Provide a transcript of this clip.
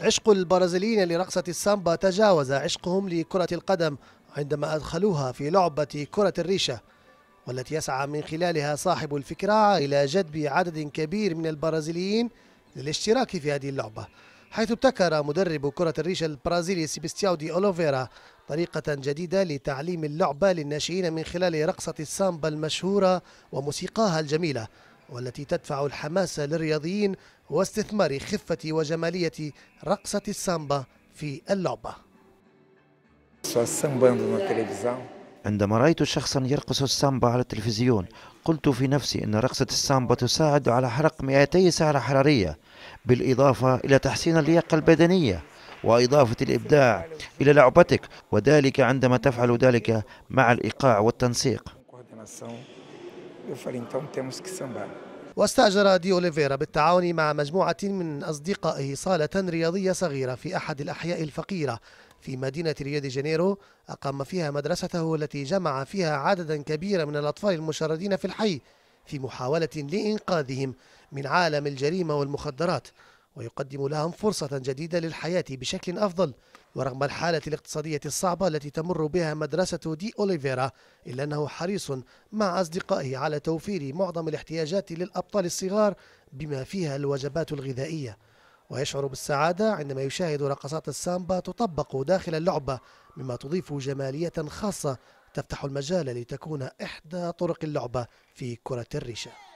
عشق البرازيليين لرقصة السامبا تجاوز عشقهم لكرة القدم عندما أدخلوها في لعبة كرة الريشة والتي يسعى من خلالها صاحب الفكرة إلى جذب عدد كبير من البرازيليين للاشتراك في هذه اللعبة حيث ابتكر مدرب كرة الريشة البرازيلي سيبستياو دي أولوفيرا طريقة جديدة لتعليم اللعبة للناشئين من خلال رقصة السامبا المشهورة وموسيقاها الجميلة والتي تدفع الحماس للرياضيين واستثمار خفة وجمالية رقصة السامبا في اللعبة عندما رأيت شخصا يرقص السامبا على التلفزيون قلت في نفسي أن رقصة السامبا تساعد على حرق 200 سعرة حرارية بالإضافة إلى تحسين اللياقة البدنية وإضافة الإبداع إلى لعبتك وذلك عندما تفعل ذلك مع الإيقاع والتنسيق Eu falei, então temos que sambar. واستأجر دي أوليفيرا بالتعاون مع مجموعة من أصدقائه صالة رياضية صغيرة في أحد الأحياء الفقيرة في مدينة ريو دي جانيرو أقام فيها مدرسته التي جمع فيها عددا كبيرا من الأطفال المشردين في الحي في محاولة لإنقاذهم من عالم الجريمة والمخدرات ويقدم لهم فرصة جديدة للحياة بشكل أفضل ورغم الحالة الاقتصادية الصعبة التي تمر بها مدرسة دي أوليفيرا إلا أنه حريص مع أصدقائه على توفير معظم الاحتياجات للأبطال الصغار بما فيها الوجبات الغذائية ويشعر بالسعادة عندما يشاهد رقصات السامبا تطبق داخل اللعبة مما تضيف جمالية خاصة تفتح المجال لتكون إحدى طرق اللعبة في كرة الريشة